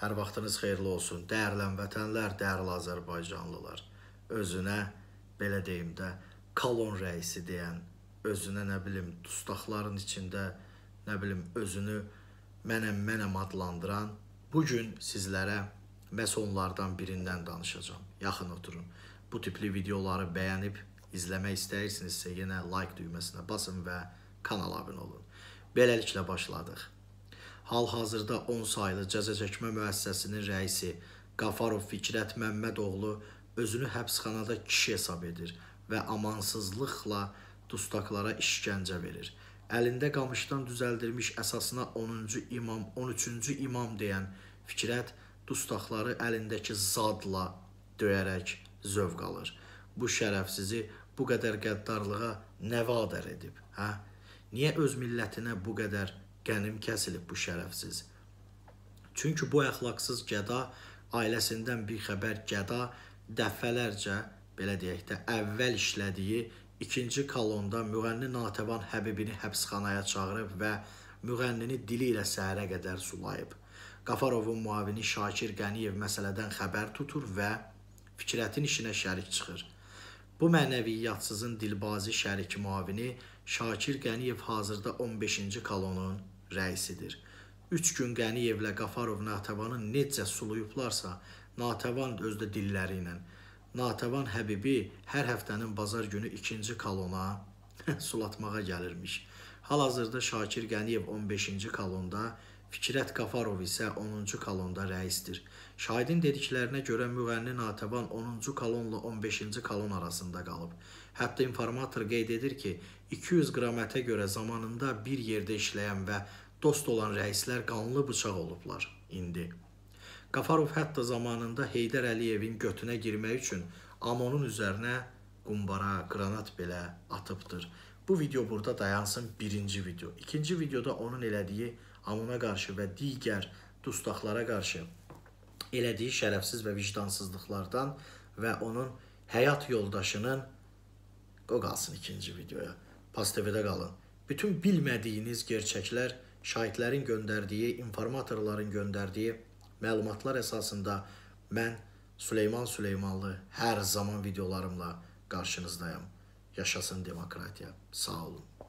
Hər vaxtınız xeyirli olsun. Dəyərlən vətənlər, dəyərli Azərbaycanlılar. Özünə belə deyim də kolon rəisi deyən, özünə nə bilim dustaqların içində nə bilim özünü mənəm mənəm adlandıran bu gün sizlərə məhz onlardan birindən danışacağam. Yaxın oturun. Bu tipli videoları bəyənib izləmək istəyirsinizsə yenə like düyməsinə basın və kanala abunə olun. Beləliklə başladıq hal-hazırda 10 saylı cəza çəkmə müəssisəsinin rəisi Qafarov Fikrət Məmmədoğlu özünü həbsxanada kişi hesab edir və amansızlıqla dustaqlara işgəncə verir. Əlində qamışdan düzəldilmiş əsasına 10-cu imam, 13-cü imam deyən Fikrət dustaqları əlindəki zadla döyərək zövq alır. Bu şərəfsizi bu qədər qəddarlığa nə vadar edib, hə? Niyə öz millətinə bu qədər qənim kəsilib bu şərəfsiz. Çünki bu əxlaqsız gəda ailəsindən bir xəbər gəda dəfələrcə belə deyək də əvvəl işlədiyi ikinci kolonda müğənni Natəvan Həbibini həbsxanaya çağırıb və müğənnini dili ilə səhərə qədər sulayıb. Qafarovun müavini Şakir Qəniyev məsələdən xəbər tutur və Fikrətin işinə şərik çıxır. Bu mənəviyyatsızın dilbazi şəriki müavini Şakir Qəniyev hazırda 15-ci kolonun rəisidir. 3 gün Qəniyevlə Qafarov Natəvanı necə suluyublarsa, Natəvan özdə dilləri ilə. Natəvan Həbibi hər həftənin bazar günü 2-ci kolona sulatmağa gəlirmiş. Hal-hazırda Şakir Qəniyev 15-ci kolonda Fikrət Qafarov isə 10-cu kolonda rəisdir. Şahidin dediklərinə görə müğənni Natəvan 10-cu kolonla 15-ci kolon arasında qalıb. Hətta informator qeyd edir ki, 200 qram ətə görə zamanında bir yerdə işləyən və dost olan rəislər qanlı bıçaq olublar indi. Qafarov hətta zamanında Heydər Əliyevin götünə girmək üçün amonun üzərinə qumbara, qranat belə atıbdır. Bu video burada dayansın birinci video. İkinci videoda onun elədiyi Amuna qarşı və digər dustaqlara qarşı elədiyi şərəfsiz və vicdansızlıqlardan və onun həyat yoldaşının o qalsın ikinci videoya. Pozitivdə qalın. Bütün bilmədiyiniz gerçəklər şahidlərin göndərdiyi, informatorların göndərdiyi məlumatlar əsasında mən Süleyman Süleymanlı hər zaman videolarımla qarşınızdayam. Yaşasın demokratiya. Sağ olun.